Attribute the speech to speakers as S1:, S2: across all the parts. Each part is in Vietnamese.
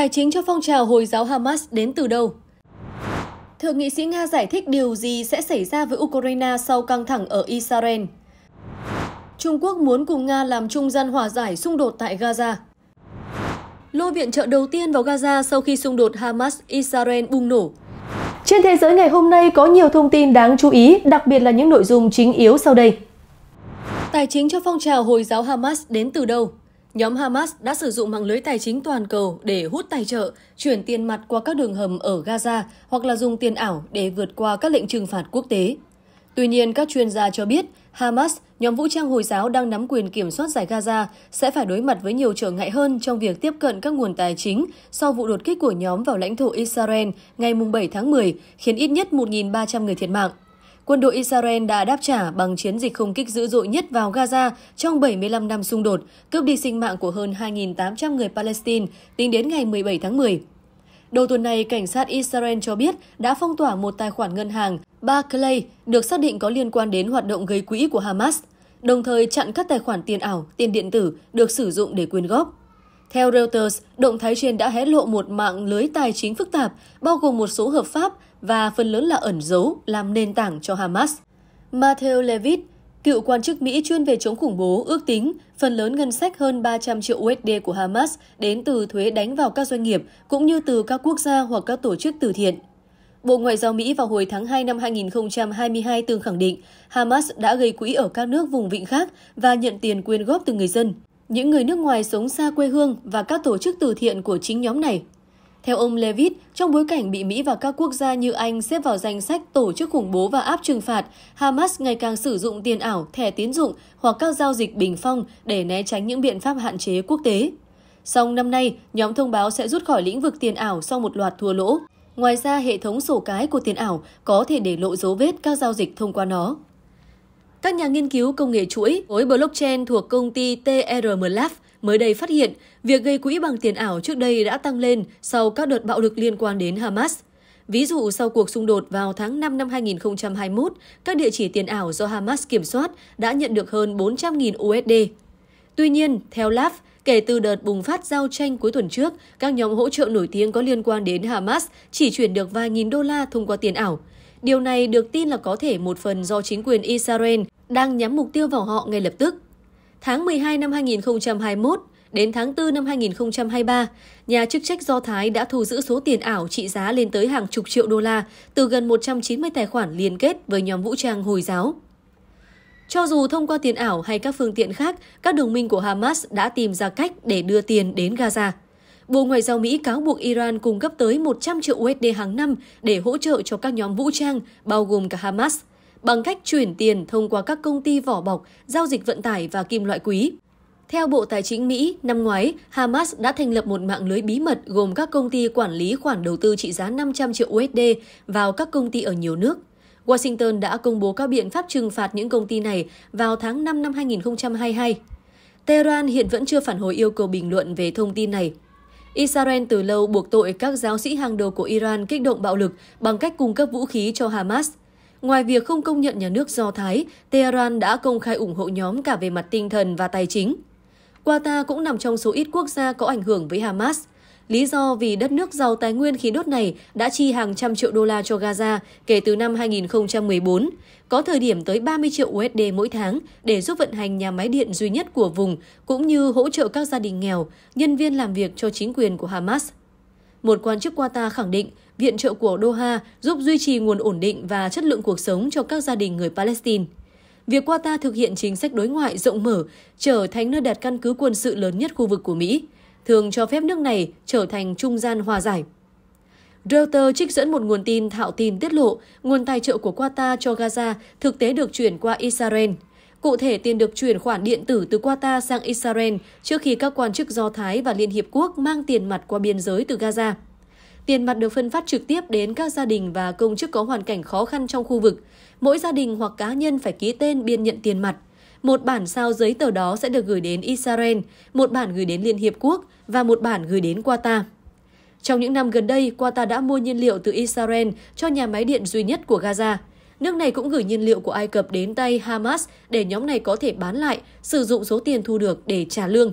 S1: Tài chính cho phong trào Hồi giáo Hamas đến từ đâu? Thượng nghị sĩ Nga giải thích điều gì sẽ xảy ra với Ukraine sau căng thẳng ở Israel. Trung Quốc muốn cùng Nga làm trung gian hòa giải xung đột tại Gaza. Lô viện trợ đầu tiên vào Gaza sau khi xung đột Hamas-Israel bùng nổ. Trên thế giới ngày hôm nay có nhiều thông tin đáng chú ý, đặc biệt là những nội dung chính yếu sau đây. Tài chính cho phong trào Hồi giáo Hamas đến từ đâu? Nhóm Hamas đã sử dụng mạng lưới tài chính toàn cầu để hút tài trợ, chuyển tiền mặt qua các đường hầm ở Gaza hoặc là dùng tiền ảo để vượt qua các lệnh trừng phạt quốc tế. Tuy nhiên, các chuyên gia cho biết Hamas, nhóm vũ trang Hồi giáo đang nắm quyền kiểm soát giải Gaza, sẽ phải đối mặt với nhiều trở ngại hơn trong việc tiếp cận các nguồn tài chính sau vụ đột kích của nhóm vào lãnh thổ Israel ngày 7 tháng 10, khiến ít nhất 1.300 người thiệt mạng quân đội Israel đã đáp trả bằng chiến dịch không kích dữ dội nhất vào Gaza trong 75 năm xung đột, cướp đi sinh mạng của hơn 2.800 người Palestine tính đến ngày 17 tháng 10. Đầu tuần này, cảnh sát Israel cho biết đã phong tỏa một tài khoản ngân hàng Barclay được xác định có liên quan đến hoạt động gây quỹ của Hamas, đồng thời chặn các tài khoản tiền ảo, tiền điện tử được sử dụng để quyên góp. Theo Reuters, động thái trên đã hé lộ một mạng lưới tài chính phức tạp, bao gồm một số hợp pháp và phần lớn là ẩn giấu làm nền tảng cho Hamas. Matthew Levitt, cựu quan chức Mỹ chuyên về chống khủng bố, ước tính phần lớn ngân sách hơn 300 triệu USD của Hamas đến từ thuế đánh vào các doanh nghiệp cũng như từ các quốc gia hoặc các tổ chức từ thiện. Bộ Ngoại giao Mỹ vào hồi tháng 2 năm 2022 từng khẳng định Hamas đã gây quỹ ở các nước vùng vịnh khác và nhận tiền quyên góp từ người dân những người nước ngoài sống xa quê hương và các tổ chức từ thiện của chính nhóm này. Theo ông Levitt, trong bối cảnh bị Mỹ và các quốc gia như Anh xếp vào danh sách tổ chức khủng bố và áp trừng phạt, Hamas ngày càng sử dụng tiền ảo, thẻ tín dụng hoặc các giao dịch bình phong để né tránh những biện pháp hạn chế quốc tế. Song năm nay, nhóm thông báo sẽ rút khỏi lĩnh vực tiền ảo sau một loạt thua lỗ. Ngoài ra, hệ thống sổ cái của tiền ảo có thể để lộ dấu vết các giao dịch thông qua nó. Các nhà nghiên cứu công nghệ chuỗi với blockchain thuộc công ty TRM Lab mới đây phát hiện việc gây quỹ bằng tiền ảo trước đây đã tăng lên sau các đợt bạo lực liên quan đến Hamas. Ví dụ sau cuộc xung đột vào tháng 5 năm 2021, các địa chỉ tiền ảo do Hamas kiểm soát đã nhận được hơn 400.000 USD. Tuy nhiên, theo Lab, kể từ đợt bùng phát giao tranh cuối tuần trước, các nhóm hỗ trợ nổi tiếng có liên quan đến Hamas chỉ chuyển được vài nghìn đô la thông qua tiền ảo – Điều này được tin là có thể một phần do chính quyền Israel đang nhắm mục tiêu vào họ ngay lập tức. Tháng 12 năm 2021 đến tháng 4 năm 2023, nhà chức trách Do Thái đã thu giữ số tiền ảo trị giá lên tới hàng chục triệu đô la từ gần 190 tài khoản liên kết với nhóm vũ trang Hồi giáo. Cho dù thông qua tiền ảo hay các phương tiện khác, các đồng minh của Hamas đã tìm ra cách để đưa tiền đến Gaza. Bộ Ngoại giao Mỹ cáo buộc Iran cung cấp tới 100 triệu USD hàng năm để hỗ trợ cho các nhóm vũ trang, bao gồm cả Hamas, bằng cách chuyển tiền thông qua các công ty vỏ bọc, giao dịch vận tải và kim loại quý. Theo Bộ Tài chính Mỹ, năm ngoái, Hamas đã thành lập một mạng lưới bí mật gồm các công ty quản lý khoản đầu tư trị giá 500 triệu USD vào các công ty ở nhiều nước. Washington đã công bố các biện pháp trừng phạt những công ty này vào tháng 5 năm 2022. Tehran hiện vẫn chưa phản hồi yêu cầu bình luận về thông tin này. Israel từ lâu buộc tội các giáo sĩ hàng đầu của Iran kích động bạo lực bằng cách cung cấp vũ khí cho Hamas. Ngoài việc không công nhận nhà nước Do Thái, Tehran đã công khai ủng hộ nhóm cả về mặt tinh thần và tài chính. Qatar cũng nằm trong số ít quốc gia có ảnh hưởng với Hamas. Lý do vì đất nước giàu tài nguyên khí đốt này đã chi hàng trăm triệu đô la cho Gaza kể từ năm 2014, có thời điểm tới 30 triệu USD mỗi tháng để giúp vận hành nhà máy điện duy nhất của vùng, cũng như hỗ trợ các gia đình nghèo, nhân viên làm việc cho chính quyền của Hamas. Một quan chức Qatar khẳng định viện trợ của Doha giúp duy trì nguồn ổn định và chất lượng cuộc sống cho các gia đình người Palestine việc Qatar thực hiện chính sách đối ngoại rộng mở trở thành nơi đặt căn cứ quân sự lớn nhất khu vực của Mỹ thường cho phép nước này trở thành trung gian hòa giải. Reuters trích dẫn một nguồn tin thạo tin tiết lộ nguồn tài trợ của Qatar cho Gaza thực tế được chuyển qua Israel. Cụ thể, tiền được chuyển khoản điện tử từ Qatar sang Israel trước khi các quan chức Do Thái và Liên Hiệp Quốc mang tiền mặt qua biên giới từ Gaza. Tiền mặt được phân phát trực tiếp đến các gia đình và công chức có hoàn cảnh khó khăn trong khu vực. Mỗi gia đình hoặc cá nhân phải ký tên biên nhận tiền mặt một bản sao giấy tờ đó sẽ được gửi đến Israel, một bản gửi đến Liên Hiệp Quốc và một bản gửi đến Qatar. Trong những năm gần đây, Qatar đã mua nhiên liệu từ Israel cho nhà máy điện duy nhất của Gaza. Nước này cũng gửi nhiên liệu của Ai Cập đến tay Hamas để nhóm này có thể bán lại, sử dụng số tiền thu được để trả lương.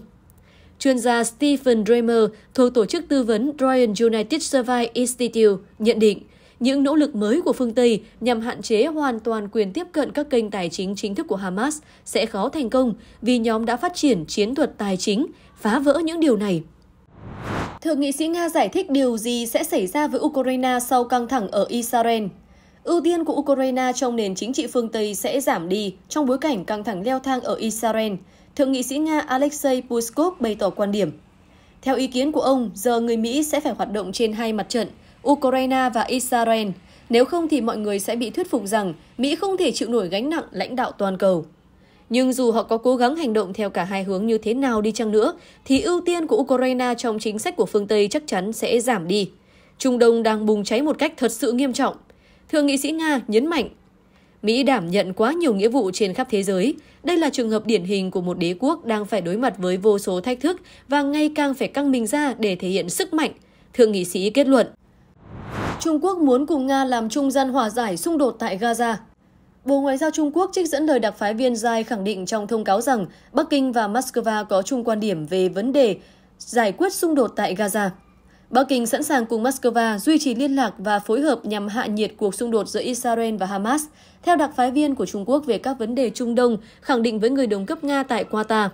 S1: Chuyên gia Stephen Dremer thuộc tổ chức tư vấn Royal United Survey Institute nhận định những nỗ lực mới của phương Tây nhằm hạn chế hoàn toàn quyền tiếp cận các kênh tài chính chính thức của Hamas sẽ khó thành công vì nhóm đã phát triển chiến thuật tài chính, phá vỡ những điều này. Thượng nghị sĩ Nga giải thích điều gì sẽ xảy ra với Ukraine sau căng thẳng ở Israel. Ưu tiên của Ukraine trong nền chính trị phương Tây sẽ giảm đi trong bối cảnh căng thẳng leo thang ở Israel, Thượng nghị sĩ Nga Alexei Puskov bày tỏ quan điểm. Theo ý kiến của ông, giờ người Mỹ sẽ phải hoạt động trên hai mặt trận – Ukraine và Israel. Nếu không thì mọi người sẽ bị thuyết phục rằng Mỹ không thể chịu nổi gánh nặng lãnh đạo toàn cầu. Nhưng dù họ có cố gắng hành động theo cả hai hướng như thế nào đi chăng nữa, thì ưu tiên của Ukraine trong chính sách của phương Tây chắc chắn sẽ giảm đi. Trung Đông đang bùng cháy một cách thật sự nghiêm trọng. Thượng nghị sĩ Nga nhấn mạnh, Mỹ đảm nhận quá nhiều nghĩa vụ trên khắp thế giới. Đây là trường hợp điển hình của một đế quốc đang phải đối mặt với vô số thách thức và ngày càng phải căng mình ra để thể hiện sức mạnh, thượng nghị sĩ kết luận. Trung Quốc muốn cùng Nga làm trung gian hòa giải xung đột tại Gaza. Bộ Ngoại giao Trung Quốc trích dẫn lời đặc phái viên Giai khẳng định trong thông cáo rằng Bắc Kinh và Moscow có chung quan điểm về vấn đề giải quyết xung đột tại Gaza. Bắc Kinh sẵn sàng cùng Moscow duy trì liên lạc và phối hợp nhằm hạ nhiệt cuộc xung đột giữa Israel và Hamas, theo đặc phái viên của Trung Quốc về các vấn đề Trung Đông, khẳng định với người đồng cấp Nga tại Qatar.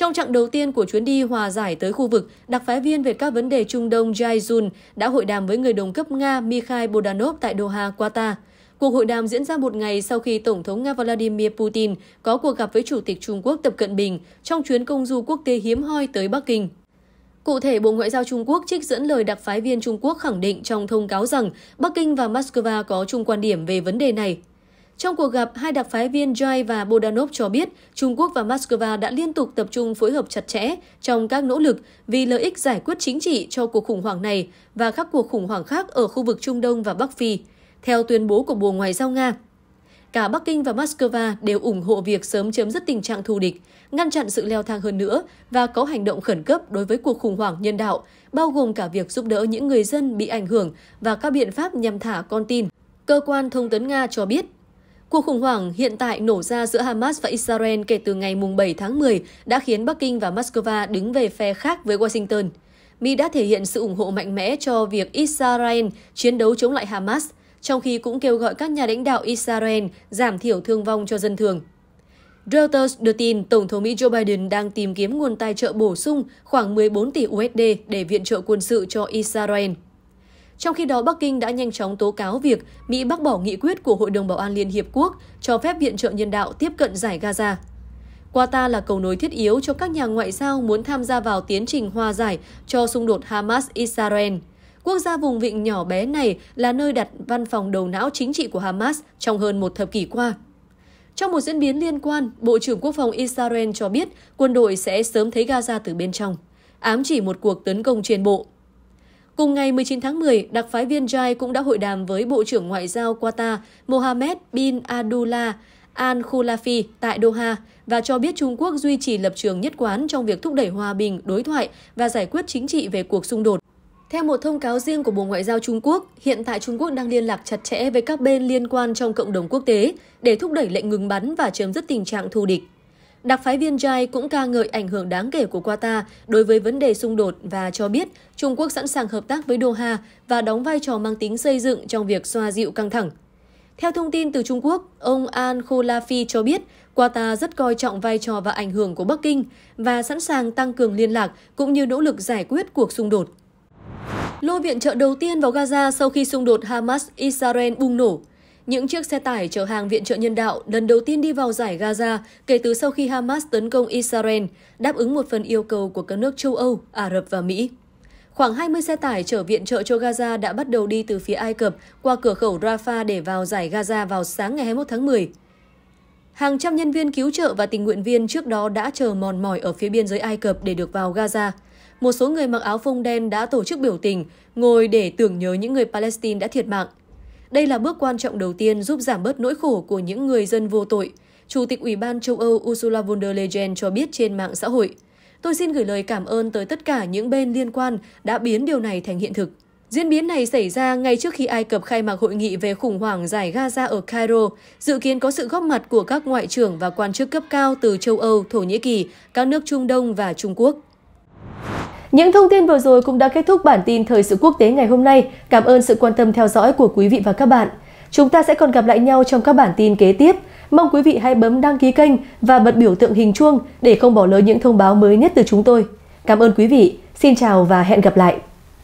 S1: Trong trạng đầu tiên của chuyến đi hòa giải tới khu vực, đặc phái viên về các vấn đề Trung Đông Jai Jun đã hội đàm với người đồng cấp Nga Mikhail Bodanov tại Doha, Qatar. Cuộc hội đàm diễn ra một ngày sau khi Tổng thống Nga Vladimir Putin có cuộc gặp với Chủ tịch Trung Quốc Tập Cận Bình trong chuyến công du quốc tế hiếm hoi tới Bắc Kinh. Cụ thể, Bộ Ngoại giao Trung Quốc trích dẫn lời đặc phái viên Trung Quốc khẳng định trong thông cáo rằng Bắc Kinh và Moscow có chung quan điểm về vấn đề này. Trong cuộc gặp, hai đặc phái viên Jai và Bodanov cho biết Trung Quốc và Moscow đã liên tục tập trung phối hợp chặt chẽ trong các nỗ lực vì lợi ích giải quyết chính trị cho cuộc khủng hoảng này và các cuộc khủng hoảng khác ở khu vực Trung Đông và Bắc Phi, theo tuyên bố của Bộ Ngoại giao Nga. Cả Bắc Kinh và Moscow đều ủng hộ việc sớm chấm dứt tình trạng thù địch, ngăn chặn sự leo thang hơn nữa và có hành động khẩn cấp đối với cuộc khủng hoảng nhân đạo, bao gồm cả việc giúp đỡ những người dân bị ảnh hưởng và các biện pháp nhằm thả con tin. Cơ quan thông tấn Nga cho biết Cuộc khủng hoảng hiện tại nổ ra giữa Hamas và Israel kể từ ngày 7 tháng 10 đã khiến Bắc Kinh và Moscow đứng về phe khác với Washington. Mỹ đã thể hiện sự ủng hộ mạnh mẽ cho việc Israel chiến đấu chống lại Hamas, trong khi cũng kêu gọi các nhà lãnh đạo Israel giảm thiểu thương vong cho dân thường. Reuters đưa tin Tổng thống Mỹ Joe Biden đang tìm kiếm nguồn tài trợ bổ sung khoảng 14 tỷ USD để viện trợ quân sự cho Israel. Trong khi đó, Bắc Kinh đã nhanh chóng tố cáo việc Mỹ bác bỏ nghị quyết của Hội đồng Bảo an Liên Hiệp Quốc cho phép viện trợ nhân đạo tiếp cận giải Gaza. Qatar là cầu nối thiết yếu cho các nhà ngoại giao muốn tham gia vào tiến trình hòa giải cho xung đột Hamas-Israel. Quốc gia vùng vịnh nhỏ bé này là nơi đặt văn phòng đầu não chính trị của Hamas trong hơn một thập kỷ qua. Trong một diễn biến liên quan, Bộ trưởng Quốc phòng Israel cho biết quân đội sẽ sớm thấy Gaza từ bên trong, ám chỉ một cuộc tấn công trên bộ. Cùng ngày 19 tháng 10, đặc phái viên Jai cũng đã hội đàm với Bộ trưởng Ngoại giao Qatar Mohammed bin Abdullah Al-Khulafi tại Doha và cho biết Trung Quốc duy trì lập trường nhất quán trong việc thúc đẩy hòa bình, đối thoại và giải quyết chính trị về cuộc xung đột. Theo một thông cáo riêng của Bộ Ngoại giao Trung Quốc, hiện tại Trung Quốc đang liên lạc chặt chẽ với các bên liên quan trong cộng đồng quốc tế để thúc đẩy lệnh ngừng bắn và chấm dứt tình trạng thù địch. Đặc phái viên Jai cũng ca ngợi ảnh hưởng đáng kể của Qatar đối với vấn đề xung đột và cho biết Trung Quốc sẵn sàng hợp tác với Doha và đóng vai trò mang tính xây dựng trong việc xoa dịu căng thẳng. Theo thông tin từ Trung Quốc, ông An Kholafi cho biết Qatar rất coi trọng vai trò và ảnh hưởng của Bắc Kinh và sẵn sàng tăng cường liên lạc cũng như nỗ lực giải quyết cuộc xung đột. Lô viện trợ đầu tiên vào Gaza sau khi xung đột Hamas-Israel bùng nổ. Những chiếc xe tải chở hàng viện trợ nhân đạo lần đầu tiên đi vào giải Gaza kể từ sau khi Hamas tấn công Israel, đáp ứng một phần yêu cầu của các nước châu Âu, Ả Rập và Mỹ. Khoảng 20 xe tải chở viện trợ cho Gaza đã bắt đầu đi từ phía Ai Cập qua cửa khẩu Rafah để vào giải Gaza vào sáng ngày 21 tháng 10. Hàng trăm nhân viên cứu trợ và tình nguyện viên trước đó đã chờ mòn mỏi ở phía biên giới Ai Cập để được vào Gaza. Một số người mặc áo phông đen đã tổ chức biểu tình, ngồi để tưởng nhớ những người Palestine đã thiệt mạng – đây là bước quan trọng đầu tiên giúp giảm bớt nỗi khổ của những người dân vô tội. Chủ tịch Ủy ban châu Âu Ursula von der Leyen cho biết trên mạng xã hội. Tôi xin gửi lời cảm ơn tới tất cả những bên liên quan đã biến điều này thành hiện thực. Diễn biến này xảy ra ngay trước khi Ai Cập khai mạc hội nghị về khủng hoảng giải Gaza ở Cairo, dự kiến có sự góp mặt của các ngoại trưởng và quan chức cấp cao từ châu Âu, Thổ Nhĩ Kỳ, các nước Trung Đông và Trung Quốc. Những thông tin vừa rồi cũng đã kết thúc bản tin thời sự quốc tế ngày hôm nay. Cảm ơn sự quan tâm theo dõi của quý vị và các bạn. Chúng ta sẽ còn gặp lại nhau trong các bản tin kế tiếp. Mong quý vị hãy bấm đăng ký kênh và bật biểu tượng hình chuông để không bỏ lỡ những thông báo mới nhất từ chúng tôi. Cảm ơn quý vị. Xin chào và hẹn gặp lại.